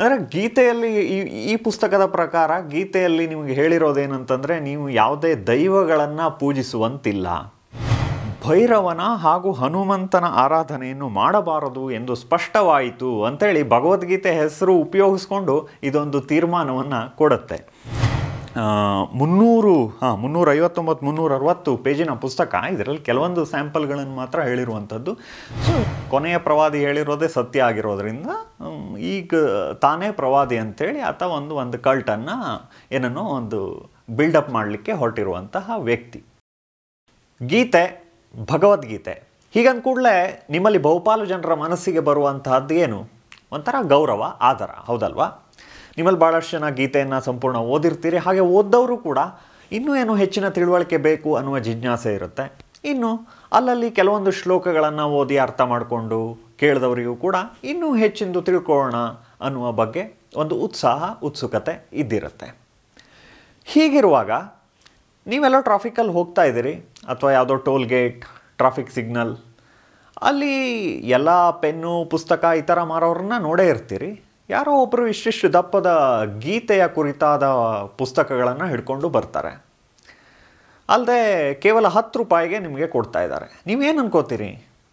ಅಂದರೆ ಗೀತೆಯಲ್ಲಿ ಈ ಈ ಪುಸ್ತಕದ ಪ್ರಕಾರ ಗೀತೆಯಲ್ಲಿ ನಿಮಗೆ ಹೇಳಿರೋದೇನಂತಂದರೆ ನೀವು ಯಾವುದೇ ದೈವಗಳನ್ನು ಪೂಜಿಸುವಂತಿಲ್ಲ ಭೈರವನ ಹಾಗೂ ಹನುಮಂತನ ಆರಾಧನೆಯನ್ನು ಮಾಡಬಾರದು ಎಂದು ಸ್ಪಷ್ಟವಾಯಿತು ಅಂತೇಳಿ ಭಗವದ್ಗೀತೆ ಹೆಸರು ಉಪಯೋಗಿಸ್ಕೊಂಡು ಇದೊಂದು ತೀರ್ಮಾನವನ್ನು ಕೊಡುತ್ತೆ ಮುನ್ನೂರು ಹಾಂ ಮುನ್ನೂರೈವತ್ತೊಂಬತ್ತು ಮುನ್ನೂರ ಅರವತ್ತು ಪೇಜಿನ ಪುಸ್ತಕ ಇದರಲ್ಲಿ ಕೆಲವೊಂದು ಸ್ಯಾಂಪಲ್ಗಳನ್ನು ಮಾತ್ರ ಹೇಳಿರುವಂಥದ್ದು ಸೊ ಕೊನೆಯ ಪ್ರವಾದಿ ಹೇಳಿರೋದೇ ಸತ್ಯ ಆಗಿರೋದರಿಂದ ಈಗ ತಾನೇ ಪ್ರವಾದಿ ಅಂತೇಳಿ ಆತ ಒಂದು ಒಂದು ಕಲ್ಟನ್ನು ಏನನ್ನೋ ಒಂದು ಬಿಲ್ಡಪ್ ಮಾಡಲಿಕ್ಕೆ ಹೊರಟಿರುವಂತಹ ವ್ಯಕ್ತಿ ಗೀತೆ ಭಗವದ್ಗೀತೆ ಹೀಗಂದ ಕೂಡಲೇ ನಿಮ್ಮಲ್ಲಿ ಬಹುಪಾಲು ಜನರ ಮನಸ್ಸಿಗೆ ಬರುವಂತಹದ್ದು ಏನು ಒಂಥರ ಗೌರವ ಆಧಾರ ಹೌದಲ್ವಾ ನಿಮ್ಮಲ್ಲಿ ಭಾಳಷ್ಟು ಜನ ಗೀತೆಯನ್ನು ಸಂಪೂರ್ಣ ಓದಿರ್ತೀರಿ ಹಾಗೆ ಓದ್ದವರು ಕೂಡ ಇನ್ನೂ ಏನು ಹೆಚ್ಚಿನ ತಿಳುವಳಿಕೆ ಬೇಕು ಅನ್ನುವ ಜಿಜ್ಞಾಸೆ ಇರುತ್ತೆ ಇನ್ನು ಅಲ್ಲಲ್ಲಿ ಕೆಲವೊಂದು ಶ್ಲೋಕಗಳನ್ನು ಓದಿ ಅರ್ಥ ಮಾಡಿಕೊಂಡು ಕೇಳಿದವರಿಗೂ ಕೂಡ ಇನ್ನೂ ಹೆಚ್ಚಿಂದು ತಿಳ್ಕೊಳ್ಳೋಣ ಅನ್ನುವ ಬಗ್ಗೆ ಒಂದು ಉತ್ಸಾಹ ಉತ್ಸುಕತೆ ಇದ್ದಿರುತ್ತೆ ಹೀಗಿರುವಾಗ ನೀವೆಲ್ಲ ಟ್ರಾಫಿಕಲ್ಲಿ ಹೋಗ್ತಾ ಇದ್ದೀರಿ ಅಥವಾ ಯಾವುದೋ ಟೋಲ್ ಗೇಟ್ ಟ್ರಾಫಿಕ್ ಸಿಗ್ನಲ್ ಅಲ್ಲಿ ಎಲ್ಲ ಪೆನ್ನು ಪುಸ್ತಕ ಈ ಥರ ಮಾರೋರನ್ನ ನೋಡೇ ಇರ್ತೀರಿ ಯಾರೋ ಒಬ್ಬರು ಇಷ್ಟಿಷ್ಟು ದಪ್ಪದ ಗೀತೆಯ ಕುರಿತಾದ ಪುಸ್ತಕಗಳನ್ನು ಹಿಡ್ಕೊಂಡು ಬರ್ತಾರೆ ಅಲ್ಲದೆ ಕೇವಲ ಹತ್ತು ರೂಪಾಯಿಗೆ ನಿಮಗೆ ಕೊಡ್ತಾ ಇದ್ದಾರೆ ನೀವೇನು ಅನ್ಕೋತೀರಿ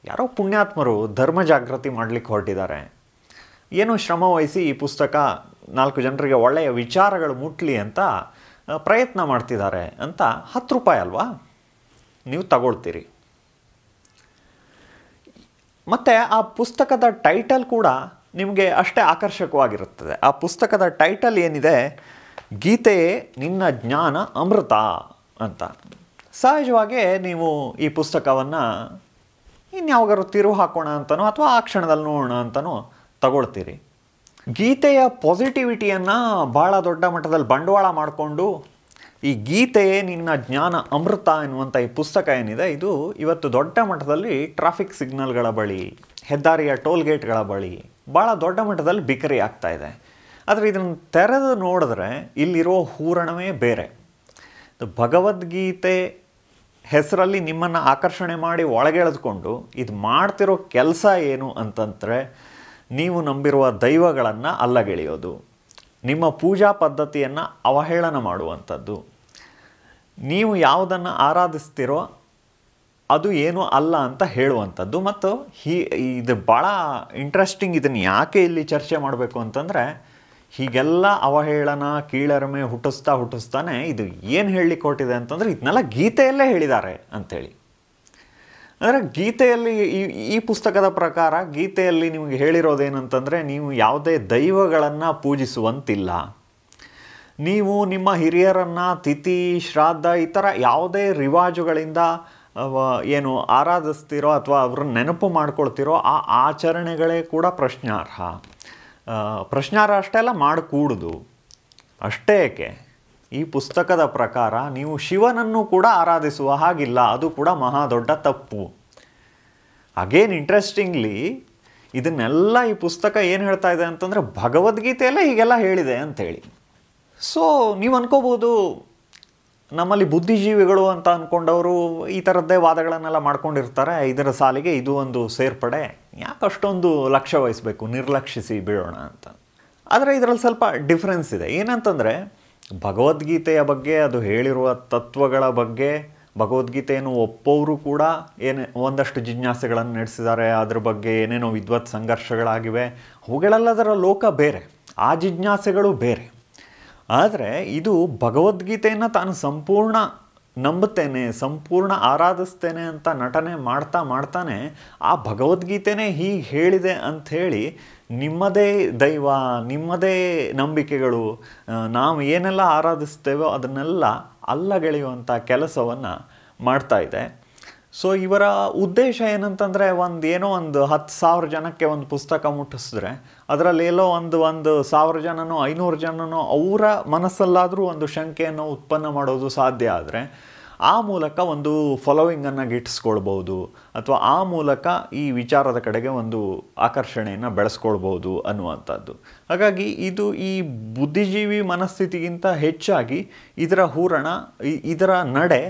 ಯಾರೋ ಪುಣ್ಯಾತ್ಮರು ಧರ್ಮ ಜಾಗೃತಿ ಮಾಡಲಿಕ್ಕೆ ಹೊರಟಿದ್ದಾರೆ ಏನೋ ಶ್ರಮ ವಹಿಸಿ ಈ ಪುಸ್ತಕ ನಾಲ್ಕು ಜನರಿಗೆ ಒಳ್ಳೆಯ ವಿಚಾರಗಳು ಮುಟ್ಲಿ ಅಂತ ಪ್ರಯತ್ನ ಮಾಡ್ತಿದ್ದಾರೆ ಅಂತ ಹತ್ತು ರೂಪಾಯಿ ಅಲ್ವಾ ನೀವು ತಗೊಳ್ತೀರಿ ಮತ್ತು ಆ ಪುಸ್ತಕದ ಟೈಟಲ್ ಕೂಡ ನಿಮಗೆ ಅಷ್ಟೇ ಆಕರ್ಷಕವಾಗಿರುತ್ತದೆ ಆ ಪುಸ್ತಕದ ಟೈಟಲ್ ಏನಿದೆ ಗೀತೆಯೇ ನಿನ್ನ ಜ್ಞಾನ ಅಮೃತ ಅಂತ ಸಹಜವಾಗಿ ನೀವು ಈ ಪುಸ್ತಕವನ್ನು ಇನ್ಯಾವಾಗಾರು ತಿರುವು ಹಾಕೋಣ ಅಂತನೋ ಅಥವಾ ಆ ಕ್ಷಣದಲ್ಲಿ ನೋಡೋಣ ಅಂತನೋ ತಗೊಳ್ತೀರಿ ಗೀತೆಯ ಪಾಸಿಟಿವಿಟಿಯನ್ನು ಭಾಳ ದೊಡ್ಡ ಮಟ್ಟದಲ್ಲಿ ಬಂಡವಾಳ ಮಾಡಿಕೊಂಡು ಈ ಗೀತೆಯೇ ನಿನ್ನ ಜ್ಞಾನ ಅಮೃತ ಎನ್ನುವಂಥ ಈ ಪುಸ್ತಕ ಏನಿದೆ ಇದು ಇವತ್ತು ದೊಡ್ಡ ಮಟ್ಟದಲ್ಲಿ ಟ್ರಾಫಿಕ್ ಸಿಗ್ನಲ್ಗಳ ಬಳಿ ಹೆದ್ದಾರಿಯ ಟೋಲ್ಗೇಟ್ಗಳ ಬಳಿ ಭಾಳ ದೊಡ್ಡ ಮಟ್ಟದಲ್ಲಿ ಬಿಕರಿ ಆಗ್ತಾ ಇದೆ ಆದರೆ ಇದನ್ನು ತೆರೆದು ನೋಡಿದ್ರೆ ಇಲ್ಲಿರೋ ಹೂರಣವೇ ಬೇರೆ ಭಗವದ್ಗೀತೆ ಹೆಸರಲ್ಲಿ ನಿಮ್ಮನ್ನು ಆಕರ್ಷಣೆ ಮಾಡಿ ಒಳಗೆಳೆದುಕೊಂಡು ಇದು ಮಾಡ್ತಿರೋ ಕೆಲಸ ಏನು ಅಂತಂದರೆ ನೀವು ನಂಬಿರುವ ದೈವಗಳನ್ನು ಅಲ್ಲಗೆಳೆಯೋದು ನಿಮ್ಮ ಪೂಜಾ ಪದ್ಧತಿಯನ್ನು ಅವಹೇಳನ ಮಾಡುವಂಥದ್ದು ನೀವು ಯಾವುದನ್ನು ಆರಾಧಿಸ್ತಿರೋ ಅದು ಏನು ಅಲ್ಲ ಅಂತ ಹೇಳುವಂಥದ್ದು ಮತ್ತು ಹೀ ಇದು ಭಾಳ ಇಂಟ್ರೆಸ್ಟಿಂಗ್ ಇದನ್ನು ಯಾಕೆ ಇಲ್ಲಿ ಚರ್ಚೆ ಮಾಡಬೇಕು ಅಂತಂದರೆ ಹೀಗೆಲ್ಲ ಅವಹೇಳನ ಕೀಳರಿಮೆ ಹುಟ್ಟಿಸ್ತಾ ಹುಟ್ಟಿಸ್ತಾನೆ ಇದು ಏನು ಹೇಳಿ ಕೊಟ್ಟಿದೆ ಅಂತಂದರೆ ಇದನ್ನೆಲ್ಲ ಗೀತೆಯಲ್ಲೇ ಹೇಳಿದ್ದಾರೆ ಅಂಥೇಳಿ ಅಂದರೆ ಗೀತೆಯಲ್ಲಿ ಈ ಈ ಪುಸ್ತಕದ ಪ್ರಕಾರ ಗೀತೆಯಲ್ಲಿ ನಿಮಗೆ ಹೇಳಿರೋದೇನಂತಂದರೆ ನೀವು ಯಾವುದೇ ದೈವಗಳನ್ನು ಪೂಜಿಸುವಂತಿಲ್ಲ ನೀವು ನಿಮ್ಮ ಹಿರಿಯರನ್ನು ತಿಥಿ ಶ್ರಾದ್ದ ಈ ಥರ ಯಾವುದೇ ರಿವಾಜುಗಳಿಂದ ಏನು ಆರಾಧಿಸ್ತಿರೋ ಅಥವಾ ಅವ್ರನ್ನ ನೆನಪು ಮಾಡ್ಕೊಳ್ತಿರೋ ಆ ಆಚರಣೆಗಳೇ ಕೂಡ ಪ್ರಶ್ನಾರ್ಹ ಪ್ರಶ್ನಾರ ಅಷ್ಟೆಲ್ಲ ಮಾಡಿಕೂಡುದು ಅಷ್ಟೇಕೆ ಈ ಪುಸ್ತಕದ ಪ್ರಕಾರ ನೀವು ಶಿವನನ್ನು ಕೂಡ ಆರಾಧಿಸುವ ಹಾಗಿಲ್ಲ ಅದು ಕೂಡ ಮಹಾ ದೊಡ್ಡ ತಪ್ಪು ಅಗೇನ್ ಇಂಟ್ರೆಸ್ಟಿಂಗ್ಲಿ ಇದನ್ನೆಲ್ಲ ಈ ಪುಸ್ತಕ ಏನು ಹೇಳ್ತಾ ಇದೆ ಅಂತಂದರೆ ಭಗವದ್ಗೀತೆಯಲ್ಲೇ ಹೀಗೆಲ್ಲ ಹೇಳಿದೆ ಅಂಥೇಳಿ ಸೊ ನೀವು ಅನ್ಕೋಬೋದು ನಮ್ಮಲ್ಲಿ ಬುದ್ಧಿಜೀವಿಗಳು ಅಂತ ಅಂದ್ಕೊಂಡವರು ಈ ಥರದ್ದೇ ವಾದಗಳನ್ನೆಲ್ಲ ಮಾಡ್ಕೊಂಡಿರ್ತಾರೆ ಇದರ ಸಾಲಿಗೆ ಇದು ಒಂದು ಸೇರ್ಪಡೆ ಯಾಕೆ ಅಷ್ಟೊಂದು ಲಕ್ಷ್ಯ ವಹಿಸಬೇಕು ನಿರ್ಲಕ್ಷಿಸಿ ಬೀಳೋಣ ಅಂತ ಆದರೆ ಇದರಲ್ಲಿ ಸ್ವಲ್ಪ ಡಿಫ್ರೆನ್ಸ್ ಇದೆ ಏನಂತಂದರೆ ಭಗವದ್ಗೀತೆಯ ಬಗ್ಗೆ ಅದು ಹೇಳಿರುವ ತತ್ವಗಳ ಬಗ್ಗೆ ಭಗವದ್ಗೀತೆಯನ್ನು ಒಪ್ಪೋರು ಕೂಡ ಏನೇ ಒಂದಷ್ಟು ಜಿಜ್ಞಾಸೆಗಳನ್ನು ನಡೆಸಿದ್ದಾರೆ ಅದ್ರ ಬಗ್ಗೆ ಏನೇನೋ ವಿದ್ವತ್ ಸಂಘರ್ಷಗಳಾಗಿವೆ ಅವುಗಳೆಲ್ಲದರ ಲೋಕ ಬೇರೆ ಆ ಜಿಜ್ಞಾಸೆಗಳು ಬೇರೆ ಆದರೆ ಇದು ಭಗವದ್ಗೀತೆಯನ್ನು ತಾನು ಸಂಪೂರ್ಣ ನಂಬುತ್ತೇನೆ ಸಂಪೂರ್ಣ ಆರಾಧಿಸ್ತೇನೆ ಅಂತ ನಟನೆ ಮಾಡ್ತಾ ಮಾಡ್ತಾನೆ ಆ ಭಗವದ್ಗೀತೆನೇ ಹೀಗೆ ಹೇಳಿದೆ ಅಂಥೇಳಿ ನಿಮ್ಮದೇ ದೈವ ನಿಮ್ಮದೇ ನಂಬಿಕೆಗಳು ನಾವು ಏನೆಲ್ಲ ಆರಾಧಿಸ್ತೇವೋ ಅದನ್ನೆಲ್ಲ ಅಲ್ಲಗೆಳೆಯುವಂಥ ಕೆಲಸವನ್ನು ಮಾಡ್ತಾ ಇದೆ ಸೊ ಇವರ ಉದ್ದೇಶ ಏನಂತಂದರೆ ಒಂದು ಏನೋ ಒಂದು ಹತ್ತು ಸಾವಿರ ಜನಕ್ಕೆ ಒಂದು ಪುಸ್ತಕ ಮುಟ್ಟಿಸಿದ್ರೆ ಅದರಲ್ಲಿ ಎಲ್ಲೋ ಒಂದು ಒಂದು ಸಾವಿರ ಜನನೋ ಐನೂರು ಜನನೋ ಅವರ ಮನಸ್ಸಲ್ಲಾದರೂ ಒಂದು ಶಂಕೆಯನ್ನು ಉತ್ಪನ್ನ ಮಾಡೋದು ಸಾಧ್ಯ ಆದರೆ ಆ ಮೂಲಕ ಒಂದು ಫಾಲೋವಿಂಗನ್ನು ಗಿಟ್ಟಿಸ್ಕೊಳ್ಬೋದು ಅಥವಾ ಆ ಮೂಲಕ ಈ ವಿಚಾರದ ಕಡೆಗೆ ಒಂದು ಆಕರ್ಷಣೆಯನ್ನು ಬೆಳೆಸ್ಕೊಳ್ಬೋದು ಅನ್ನುವಂಥದ್ದು ಹಾಗಾಗಿ ಇದು ಈ ಬುದ್ಧಿಜೀವಿ ಮನಸ್ಥಿತಿಗಿಂತ ಹೆಚ್ಚಾಗಿ ಇದರ ಹೂರಣ ಇದರ ನಡೆ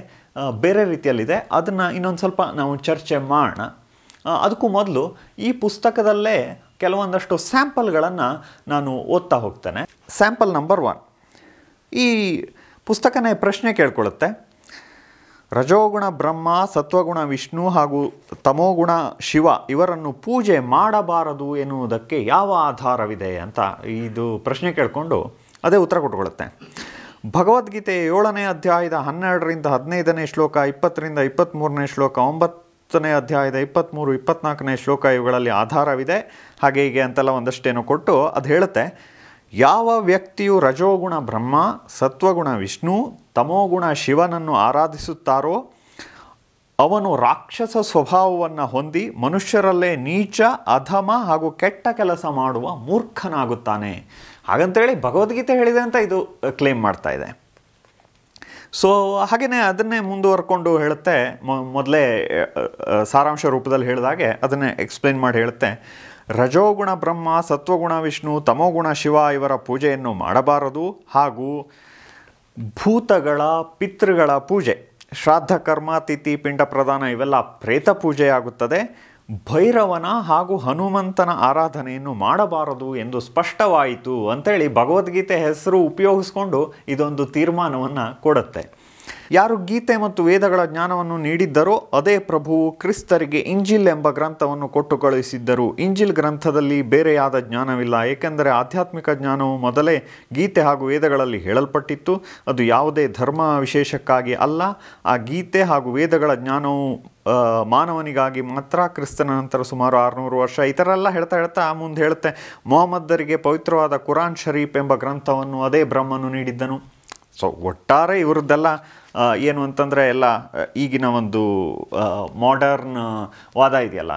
ಬೇರೆ ರೀತಿಯಲ್ಲಿದೆ ಅದನ್ನು ಇನ್ನೊಂದು ಸ್ವಲ್ಪ ನಾವು ಚರ್ಚೆ ಮಾಡೋಣ ಅದಕ್ಕೂ ಮೊದಲು ಈ ಪುಸ್ತಕದಲ್ಲೇ ಕೆಲವೊಂದಷ್ಟು ಸ್ಯಾಂಪಲ್ಗಳನ್ನು ನಾನು ಓದ್ತಾ ಹೋಗ್ತೇನೆ ಸ್ಯಾಂಪಲ್ ನಂಬರ್ ಒನ್ ಈ ಪುಸ್ತಕನೇ ಪ್ರಶ್ನೆ ಕೇಳ್ಕೊಳ್ಳುತ್ತೆ ರಜೋಗುಣ ಬ್ರಹ್ಮ ಸತ್ವಗುಣ ವಿಷ್ಣು ಹಾಗೂ ತಮೋಗುಣ ಶಿವ ಇವರನ್ನು ಪೂಜೆ ಮಾಡಬಾರದು ಎನ್ನುವುದಕ್ಕೆ ಯಾವ ಆಧಾರವಿದೆ ಅಂತ ಇದು ಪ್ರಶ್ನೆ ಕೇಳಿಕೊಂಡು ಅದೇ ಉತ್ತರ ಕೊಟ್ಕೊಳ್ಳುತ್ತೆ ಭಗವದ್ಗೀತೆ ಏಳನೇ ಅಧ್ಯಾಯದ ಹನ್ನೆರಡರಿಂದ ಹದಿನೈದನೇ ಶ್ಲೋಕ ಇಪ್ಪತ್ತರಿಂದ ಇಪ್ಪತ್ತ್ಮೂರನೇ ಶ್ಲೋಕ ಒಂಬತ್ತನೇ ಅಧ್ಯಾಯದ ಇಪ್ಪತ್ತ್ಮೂರು ಇಪ್ಪತ್ತ್ನಾಲ್ಕನೇ ಶ್ಲೋಕ ಇವುಗಳಲ್ಲಿ ಆಧಾರವಿದೆ ಹಾಗೆ ಹೀಗೆ ಅಂತೆಲ್ಲ ಒಂದಷ್ಟೇನು ಕೊಟ್ಟು ಅದು ಹೇಳುತ್ತೆ ಯಾವ ವ್ಯಕ್ತಿಯು ರಜೋಗುಣ ಬ್ರಹ್ಮ ಸತ್ವಗುಣ ವಿಷ್ಣು ತಮೋಗುಣ ಶಿವನನ್ನು ಆರಾಧಿಸುತ್ತಾರೋ ಅವನು ರಾಕ್ಷಸ ಸ್ವಭಾವವನ್ನು ಹೊಂದಿ ಮನುಷ್ಯರಲ್ಲೇ ನೀಚ ಅಧಮ ಹಾಗೂ ಕೆಟ್ಟ ಕೆಲಸ ಮಾಡುವ ಮೂರ್ಖನಾಗುತ್ತಾನೆ ಹಾಗಂತೇಳಿ ಭಗವದ್ಗೀತೆ ಹೇಳಿದೆ ಅಂತ ಇದು ಕ್ಲೇಮ್ ಮಾಡ್ತಾ ಇದೆ ಸೊ ಹಾಗೆಯೇ ಅದನ್ನೇ ಮುಂದುವರ್ಕೊಂಡು ಹೇಳುತ್ತೆ ಮೊದಲೇ ಸಾರಾಂಶ ರೂಪದಲ್ಲಿ ಹೇಳಿದಾಗೆ ಅದನ್ನೇ ಎಕ್ಸ್ಪ್ಲೇನ್ ಮಾಡಿ ಹೇಳುತ್ತೆ ರಜೋಗುಣ ಬ್ರಹ್ಮ ಸತ್ವಗುಣ ವಿಷ್ಣು ತಮೋಗುಣ ಶಿವ ಇವರ ಪೂಜೆಯನ್ನು ಮಾಡಬಾರದು ಹಾಗೂ ಭೂತಗಳ ಪಿತೃಗಳ ಪೂಜೆ ಶ್ರಾದ್ದ ಕರ್ಮ ತಿಥಿ ಪಿಂಡ ಪ್ರದಾನ ಇವೆಲ್ಲ ಪ್ರೇತ ಪೂಜೆಯಾಗುತ್ತದೆ ಭೈರವನ ಹಾಗೂ ಹನುಮಂತನ ಆರಾಧನೆಯನ್ನು ಮಾಡಬಾರದು ಎಂದು ಸ್ಪಷ್ಟವಾಯಿತು ಅಂತೇಳಿ ಭಗವದ್ಗೀತೆ ಹೆಸರು ಉಪಯೋಗಿಸ್ಕೊಂಡು ಇದೊಂದು ತೀರ್ಮಾನವನ್ನು ಕೊಡುತ್ತೆ ಯಾರು ಗೀತೆ ಮತ್ತು ವೇದಗಳ ಜ್ಞಾನವನ್ನು ನೀಡಿದ್ದರೋ ಅದೇ ಪ್ರಭುವು ಕ್ರಿಸ್ತರಿಗೆ ಇಂಜಿಲ್ ಎಂಬ ಗ್ರಂಥವನ್ನು ಕೊಟ್ಟು ಕಳುಹಿಸಿದ್ದರು ಇಂಜಿಲ್ ಗ್ರಂಥದಲ್ಲಿ ಬೇರೆಯಾದ ಜ್ಞಾನವಿಲ್ಲ ಏಕೆಂದರೆ ಆಧ್ಯಾತ್ಮಿಕ ಜ್ಞಾನವು ಮೊದಲೇ ಗೀತೆ ಹಾಗೂ ವೇದಗಳಲ್ಲಿ ಹೇಳಲ್ಪಟ್ಟಿತ್ತು ಅದು ಯಾವುದೇ ಧರ್ಮ ವಿಶೇಷಕ್ಕಾಗಿ ಅಲ್ಲ ಆ ಗೀತೆ ಹಾಗೂ ವೇದಗಳ ಜ್ಞಾನವು ಮಾನವನಿಗಾಗಿ ಮಾತ್ರ ಕ್ರಿಸ್ತನ ನಂತರ ಸುಮಾರು ಆರುನೂರು ವರ್ಷ ಈ ಥರ ಎಲ್ಲ ಹೇಳ್ತಾ ಹೇಳ್ತಾ ಮುಂದೆ ಹೇಳುತ್ತೆ ಮೊಹಮ್ಮದ್ದರಿಗೆ ಪವಿತ್ರವಾದ ಕುರಾನ್ ಶರೀಫ್ ಎಂಬ ಗ್ರಂಥವನ್ನು ಅದೇ ಬ್ರಹ್ಮನು ನೀಡಿದ್ದನು ಸೊ ಒಟ್ಟಾರೆ ಇವ್ರದ್ದೆಲ್ಲ ಏನು ಅಂತಂದರೆ ಎಲ್ಲ ಈಗಿನ ಒಂದು ಮಾಡರ್ನ್ ವಾದ ಇದೆಯಲ್ಲ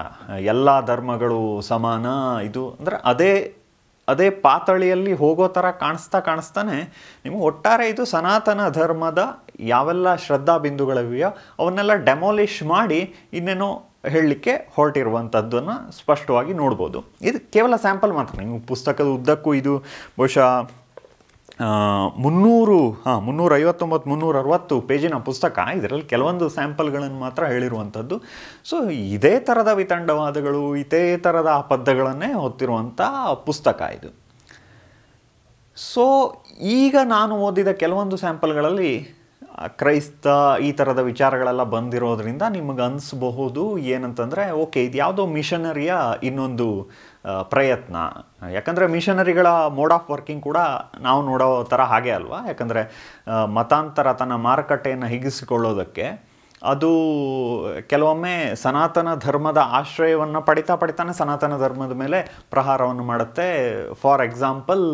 ಎಲ್ಲ ಧರ್ಮಗಳು ಸಮಾನ ಇದು ಅಂದರೆ ಅದೇ ಅದೇ ಪಾತಳಿಯಲ್ಲಿ ಹೋಗೋ ಥರ ಕಾಣಿಸ್ತಾ ಕಾಣಿಸ್ತಾನೆ ನಿಮಗೆ ಒಟ್ಟಾರೆ ಇದು ಸನಾತನ ಧರ್ಮದ ಯಾವೆಲ್ಲ ಶ್ರದ್ಧಾ ಬಿಂದುಗಳಿವೆಯೋ ಅವನ್ನೆಲ್ಲ ಡೆಮೋಲಿಷ್ ಮಾಡಿ ಇನ್ನೇನೋ ಹೇಳಲಿಕ್ಕೆ ಹೊರಟಿರುವಂಥದ್ದನ್ನು ಸ್ಪಷ್ಟವಾಗಿ ನೋಡ್ಬೋದು ಇದು ಕೇವಲ ಸ್ಯಾಂಪಲ್ ಮಾತ್ರ ನಿಮಗೆ ಪುಸ್ತಕದ ಉದ್ದಕ್ಕೂ ಇದು ಬಹುಶಃ ಮುನ್ನೂರು ಹಾಂ ಮುನ್ನೂರ ಐವತ್ತೊಂಬತ್ತು ಮುನ್ನೂರ ಅರವತ್ತು ಪೇಜಿನ ಪುಸ್ತಕ ಇದರಲ್ಲಿ ಕೆಲವೊಂದು ಸ್ಯಾಂಪಲ್ಗಳನ್ನು ಮಾತ್ರ ಹೇಳಿರುವಂಥದ್ದು ಸೊ ಇದೇ ಥರದ ವಿತಂಡವಾದಗಳು ಇದೇ ಥರದ ಅಪದ್ದಗಳನ್ನೇ ಹೊತ್ತಿರುವಂಥ ಪುಸ್ತಕ ಇದು ಸೊ ಈಗ ನಾನು ಓದಿದ ಕೆಲವೊಂದು ಸ್ಯಾಂಪಲ್ಗಳಲ್ಲಿ ಕ್ರೈಸ್ತ ಈ ಥರದ ವಿಚಾರಗಳೆಲ್ಲ ಬಂದಿರೋದ್ರಿಂದ ನಿಮಗೆ ಅನಿಸ್ಬಹುದು ಏನಂತಂದರೆ ಓಕೆ ಇದು ಯಾವುದೋ ಮಿಷನರಿಯ ಇನ್ನೊಂದು ಪ್ರಯತ್ನ ಯಾಕಂದರೆ ಮಿಷನರಿಗಳ ಮೋಡ್ ಆಫ್ ವರ್ಕಿಂಗ್ ಕೂಡ ನಾವು ನೋಡೋ ಥರ ಹಾಗೆ ಅಲ್ವಾ ಯಾಕಂದರೆ ಮತಾಂತರ ತನ್ನ ಮಾರುಕಟ್ಟೆಯನ್ನು ಹಿಗ್ಗಿಸಿಕೊಳ್ಳೋದಕ್ಕೆ ಅದು ಕೆಲವೊಮ್ಮೆ ಸನಾತನ ಧರ್ಮದ ಆಶ್ರಯವನ್ನು ಪಡಿತಾ ಪಡಿತಾನೆ ಸನಾತನ ಧರ್ಮದ ಮೇಲೆ ಪ್ರಹಾರವನ್ನು ಮಾಡುತ್ತೆ ಫಾರ್ ಎಕ್ಸಾಂಪಲ್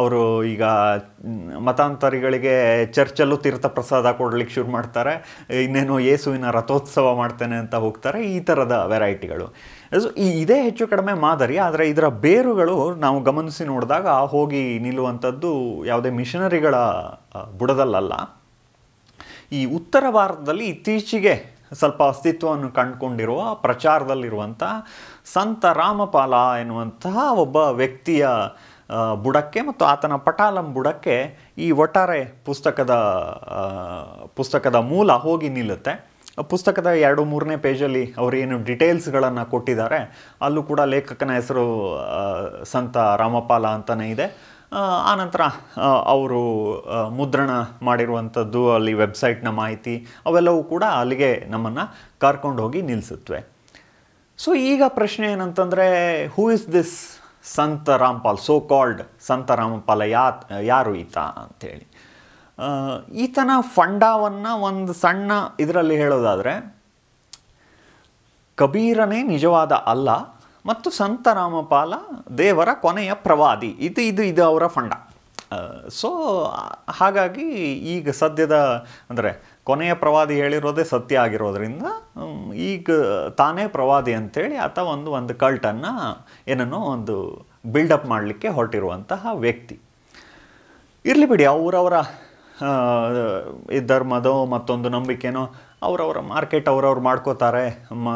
ಅವರು ಈಗ ಮತಾಂತರಿಗಳಿಗೆ ಚರ್ಚಲ್ಲೂ ತೀರ್ಥ ಪ್ರಸಾದ ಕೊಡ್ಲಿಕ್ಕೆ ಶುರು ಮಾಡ್ತಾರೆ ಇನ್ನೇನು ಯೇಸುವಿನ ರಥೋತ್ಸವ ಮಾಡ್ತೇನೆ ಅಂತ ಹೋಗ್ತಾರೆ ಈ ಥರದ ವೆರೈಟಿಗಳು ಇದೇ ಹೆಚ್ಚು ಕಡಿಮೆ ಮಾದರಿ ಆದರೆ ಇದರ ಬೇರುಗಳು ನಾವು ಗಮನಿಸಿ ನೋಡಿದಾಗ ಹೋಗಿ ನಿಲ್ಲುವಂಥದ್ದು ಯಾವುದೇ ಮಿಷನರಿಗಳ ಬುಡದಲ್ಲಲ್ಲ ಈ ಉತ್ತರ ಭಾರತದಲ್ಲಿ ಇತ್ತೀಚೆಗೆ ಸ್ವಲ್ಪ ಅಸ್ತಿತ್ವವನ್ನು ಕಂಡುಕೊಂಡಿರುವ ಪ್ರಚಾರದಲ್ಲಿರುವಂಥ ಸಂತ ರಾಮಪಾಲ ಎನ್ನುವಂತಹ ಒಬ್ಬ ವ್ಯಕ್ತಿಯ ಬುಡಕ್ಕೆ ಮತ್ತು ಆತನ ಪಟಾಲಂ ಬುಡಕ್ಕೆ ಈ ಒಟ್ಟಾರೆ ಪುಸ್ತಕದ ಪುಸ್ತಕದ ಮೂಲ ಹೋಗಿ ನಿಲ್ಲುತ್ತೆ ಪುಸ್ತಕದ ಎರಡು ಮೂರನೇ ಪೇಜಲ್ಲಿ ಅವರೇನು ಡಿಟೇಲ್ಸ್ಗಳನ್ನು ಕೊಟ್ಟಿದ್ದಾರೆ ಅಲ್ಲೂ ಕೂಡ ಲೇಖಕನ ಹೆಸರು ಸಂತ ರಾಮಪಾಲ ಅಂತಲೇ ಇದೆ ಆನಂತರ ಅವರು ಮುದ್ರಣ ಮಾಡಿರುವಂಥದ್ದು ಅಲ್ಲಿ ವೆಬ್ಸೈಟ್ನ ಮಾಹಿತಿ ಅವೆಲ್ಲವೂ ಕೂಡ ಅಲ್ಲಿಗೆ ನಮ್ಮನ್ನು ಕರ್ಕೊಂಡು ಹೋಗಿ ನಿಲ್ಲಿಸುತ್ತವೆ ಸೊ ಈಗ ಪ್ರಶ್ನೆ ಏನಂತಂದರೆ ಹೂ ಇಸ್ ದಿಸ್ ಸಂತ ರಾಮ್ಪಾಲ್ ಸೋ ಕಾಲ್ಡ್ ಸಂತ ರಾಮಪಾಲ ಯಾ ಯಾರು ಈತ ಅಂಥೇಳಿ ಈತನ ಫಂಡಾವನ್ನು ಒಂದು ಸಣ್ಣ ಇದರಲ್ಲಿ ಹೇಳೋದಾದರೆ ಕಬೀರನೇ ನಿಜವಾದ ಅಲ್ಲ ಮತ್ತು ಸಂತ ರಾಮಪಾಲ ದೇವರ ಕೊನೆಯ ಪ್ರವಾದಿ ಇದು ಇದು ಇದು ಅವರ ಫಂಡ ಸೊ ಹಾಗಾಗಿ ಈಗ ಸದ್ಯದ ಅಂದರೆ ಕೊನೆಯ ಪ್ರವಾದಿ ಹೇಳಿರೋದೇ ಸತ್ಯ ಆಗಿರೋದ್ರಿಂದ ಈಗ ತಾನೇ ಪ್ರವಾದಿ ಅಂತೇಳಿ ಆತ ಒಂದು ಒಂದು ಕಲ್ಟನ್ನು ಏನನ್ನೋ ಒಂದು ಬಿಲ್ಡಪ್ ಮಾಡಲಿಕ್ಕೆ ಹೊರಟಿರುವಂತಹ ವ್ಯಕ್ತಿ ಇರಲಿ ಬಿಡಿ ಅವರವರ ಈ ಧರ್ಮದೋ ಮತ್ತೊಂದು ನಂಬಿಕೆನೋ ಅವರವರ ಮಾರ್ಕೆಟ್ ಅವ್ರವ್ರು ಮಾಡ್ಕೋತಾರೆ ಮ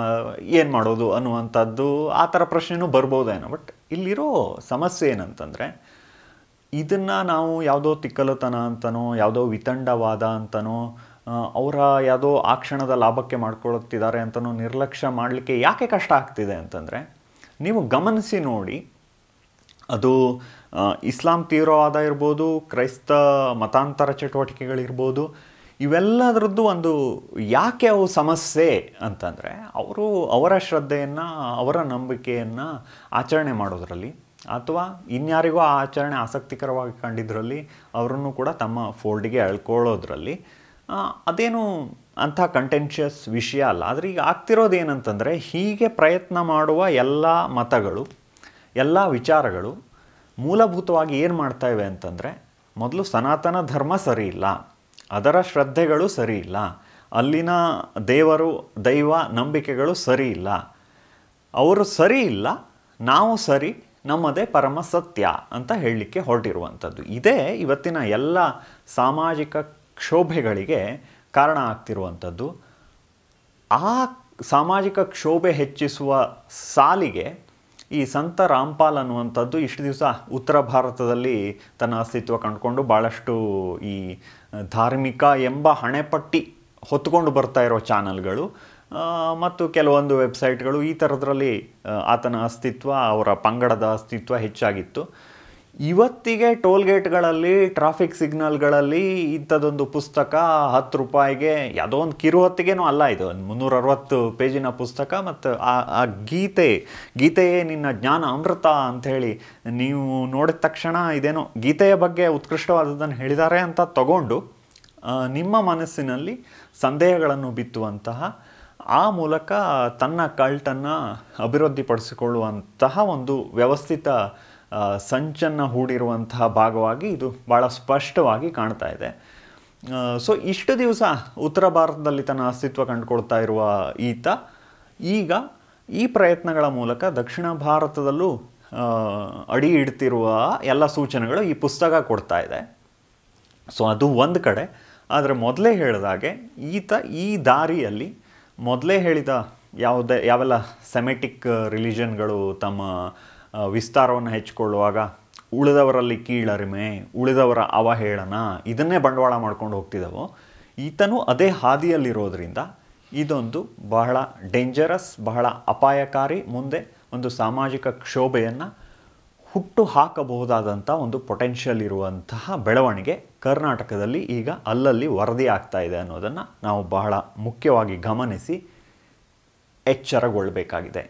ಏನು ಮಾಡೋದು ಅನ್ನುವಂಥದ್ದು ಆ ಥರ ಪ್ರಶ್ನೆನೂ ಬರ್ಬೋದೇನೋ ಬಟ್ ಇಲ್ಲಿರೋ ಸಮಸ್ಯೆ ಏನಂತಂದರೆ ಇದನ್ನು ನಾವು ಯಾವುದೋ ತಿಕ್ಕಲತನ ಅಂತನೋ ಯಾವುದೋ ವಿತಂಡವಾದ ಅಂತನೋ ಅವರ ಯಾವುದೋ ಆ ಕ್ಷಣದ ಲಾಭಕ್ಕೆ ಮಾಡ್ಕೊಳ್ಳುತ್ತಿದ್ದಾರೆ ಅಂತನೋ ನಿರ್ಲಕ್ಷ್ಯ ಮಾಡಲಿಕ್ಕೆ ಯಾಕೆ ಕಷ್ಟ ಆಗ್ತಿದೆ ಅಂತಂದರೆ ನೀವು ಗಮನಿಸಿ ನೋಡಿ ಅದು ಇಸ್ಲಾಂ ತೀವ್ರವಾದ ಇರ್ಬೋದು ಕ್ರೈಸ್ತ ಮತಾಂತರ ಚಟುವಟಿಕೆಗಳಿರ್ಬೋದು ಇವೆಲ್ಲದರದ್ದು ಒಂದು ಯಾಕೆ ಅವು ಸಮಸ್ಯೆ ಅಂತಂದರೆ ಅವರು ಅವರ ಶ್ರದ್ಧೆಯನ್ನು ಅವರ ನಂಬಿಕೆಯನ್ನು ಆಚರಣೆ ಮಾಡೋದರಲ್ಲಿ ಅಥವಾ ಇನ್ಯಾರಿಗೂ ಆ ಆಚರಣೆ ಆಸಕ್ತಿಕರವಾಗಿ ಕಂಡಿದ್ದರಲ್ಲಿ ಅವರನ್ನು ಕೂಡ ತಮ್ಮ ಫೋಲ್ಡಿಗೆ ಅಳ್ಕೊಳ್ಳೋದ್ರಲ್ಲಿ ಅದೇನು ಅಂಥ ಕಂಟೆನ್ಷಿಯಸ್ ವಿಷಯ ಅಲ್ಲ ಆದರೆ ಈಗ ಆಗ್ತಿರೋದು ಏನಂತಂದರೆ ಹೀಗೆ ಪ್ರಯತ್ನ ಮಾಡುವ ಎಲ್ಲ ಮತಗಳು ಎಲ್ಲ ವಿಚಾರಗಳು ಮೂಲಭೂತವಾಗಿ ಏನು ಮಾಡ್ತಾಯಿವೆ ಅಂತಂದರೆ ಮೊದಲು ಸನಾತನ ಧರ್ಮ ಸರಿ ಇಲ್ಲ ಅದರ ಶ್ರದ್ಧೆಗಳು ಸರಿ ಇಲ್ಲ ಅಲ್ಲಿನ ದೇವರು ದೈವ ನಂಬಿಕೆಗಳು ಸರಿ ಇಲ್ಲ ಅವರು ಸರಿ ಇಲ್ಲ ನಾವು ಸರಿ ನಮ್ಮದೇ ಪರಮ ಸತ್ಯ ಅಂತ ಹೇಳಲಿಕ್ಕೆ ಹೊರಟಿರುವಂಥದ್ದು ಇದೇ ಇವತ್ತಿನ ಎಲ್ಲ ಸಾಮಾಜಿಕ ಕ್ಷೋಭೆಗಳಿಗೆ ಕಾರಣ ಆಗ್ತಿರುವಂಥದ್ದು ಆ ಸಾಮಾಜಿಕ ಕ್ಷೋಭೆ ಹೆಚ್ಚಿಸುವ ಸಾಲಿಗೆ ಈ ಸಂತ ರಾಮ್ಪಾಲ್ ಅನ್ನುವಂಥದ್ದು ಇಷ್ಟು ದಿವಸ ಉತ್ತರ ಭಾರತದಲ್ಲಿ ತನ್ನ ಅಸ್ತಿತ್ವ ಕಂಡುಕೊಂಡು ಭಾಳಷ್ಟು ಈ ಧಾರ್ಮಿಕ ಎಂಬ ಹಣೆಪಟ್ಟಿ ಹೊತ್ಕೊಂಡು ಬರ್ತಾ ಇರೋ ಚಾನಲ್ಗಳು ಮತ್ತು ಕೆಲವೊಂದು ವೆಬ್ಸೈಟ್ಗಳು ಈ ಥರದ್ರಲ್ಲಿ ಆತನ ಅಸ್ತಿತ್ವ ಅವರ ಪಂಗಡದ ಅಸ್ತಿತ್ವ ಹೆಚ್ಚಾಗಿತ್ತು ಇವತ್ತಿಗೆ ಟೋಲ್ಗೇಟ್ಗಳಲ್ಲಿ ಟ್ರಾಫಿಕ್ ಸಿಗ್ನಲ್ಗಳಲ್ಲಿ ಇಂಥದ್ದೊಂದು ಪುಸ್ತಕ ಹತ್ತು ರೂಪಾಯಿಗೆ ಯಾವುದೋ ಒಂದು ಕಿರು ಹೊತ್ತಿಗೇನೂ ಅಲ್ಲ ಇದು ಒಂದು ಮುನ್ನೂರ ಅರವತ್ತು ಪೇಜಿನ ಪುಸ್ತಕ ಮತ್ತು ಆ ಆ ಗೀತೆ ಗೀತೆಯೇ ನಿನ್ನ ಜ್ಞಾನ ಅಮೃತ ಅಂಥೇಳಿ ನೀವು ನೋಡಿದ ತಕ್ಷಣ ಇದೇನೋ ಗೀತೆಯ ಬಗ್ಗೆ ಉತ್ಕೃಷ್ಟವಾದದ್ದನ್ನು ಹೇಳಿದ್ದಾರೆ ಅಂತ ತಗೊಂಡು ನಿಮ್ಮ ಮನಸ್ಸಿನಲ್ಲಿ ಸಂದೇಹಗಳನ್ನು ಬಿತ್ತುವಂತಹ ಆ ಮೂಲಕ ತನ್ನ ಕಲ್ಟನ್ನು ಅಭಿವೃದ್ಧಿಪಡಿಸಿಕೊಳ್ಳುವಂತಹ ಒಂದು ವ್ಯವಸ್ಥಿತ ಸಂಚನ್ನು ಹೂಡಿರುವಂತಹ ಭಾಗವಾಗಿ ಇದು ಭಾಳ ಸ್ಪಷ್ಟವಾಗಿ ಕಾಣ್ತಾ ಇದೆ ಸೊ ಇಷ್ಟು ದಿವಸ ಉತ್ತರ ಭಾರತದಲ್ಲಿ ತನ್ನ ಅಸ್ತಿತ್ವ ಕಂಡುಕೊಳ್ತಾ ಇರುವ ಈತ ಈಗ ಈ ಪ್ರಯತ್ನಗಳ ಮೂಲಕ ದಕ್ಷಿಣ ಭಾರತದಲ್ಲೂ ಅಡಿ ಇಡ್ತಿರುವ ಎಲ್ಲ ಸೂಚನೆಗಳು ಈ ಪುಸ್ತಕ ಕೊಡ್ತಾ ಇದೆ ಸೊ ಅದು ಒಂದು ಕಡೆ ಆದರೆ ಮೊದಲೇ ಹೇಳಿದಾಗೆ ಈತ ಈ ದಾರಿಯಲ್ಲಿ ಮೊದಲೇ ಹೇಳಿದ ಯಾವುದೇ ಯಾವೆಲ್ಲ ಸೆಮೆಟಿಕ್ ರಿಲಿಜನ್ಗಳು ತಮ್ಮ ವಿಸ್ತಾರವನ್ನು ಹೆಚ್ಚಿಕೊಳ್ಳುವಾಗ ಉಳಿದವರಲ್ಲಿ ಕೀಳರಿಮೆ ಉಳಿದವರ ಅವಹೇಳನ ಇದನ್ನೇ ಬಂಡವಾಳ ಮಾಡ್ಕೊಂಡು ಹೋಗ್ತಿದ್ದವು ಈತನು ಅದೇ ಹಾದಿಯಲ್ಲಿರೋದರಿಂದ ಇದೊಂದು ಬಹಳ ಡೇಂಜರಸ್ ಬಹಳ ಅಪಾಯಕಾರಿ ಮುಂದೆ ಒಂದು ಸಾಮಾಜಿಕ ಕ್ಷೋಭೆಯನ್ನು ಹುಟ್ಟು ಹಾಕಬಹುದಾದಂಥ ಒಂದು ಪೊಟೆನ್ಷಿಯಲ್ ಇರುವಂತಹ ಬೆಳವಣಿಗೆ ಕರ್ನಾಟಕದಲ್ಲಿ ಈಗ ಅಲ್ಲಲ್ಲಿ ವರದಿ ಆಗ್ತಾ ಇದೆ ಅನ್ನೋದನ್ನು ನಾವು ಬಹಳ ಮುಖ್ಯವಾಗಿ ಗಮನಿಸಿ ಎಚ್ಚರಗೊಳ್ಳಬೇಕಾಗಿದೆ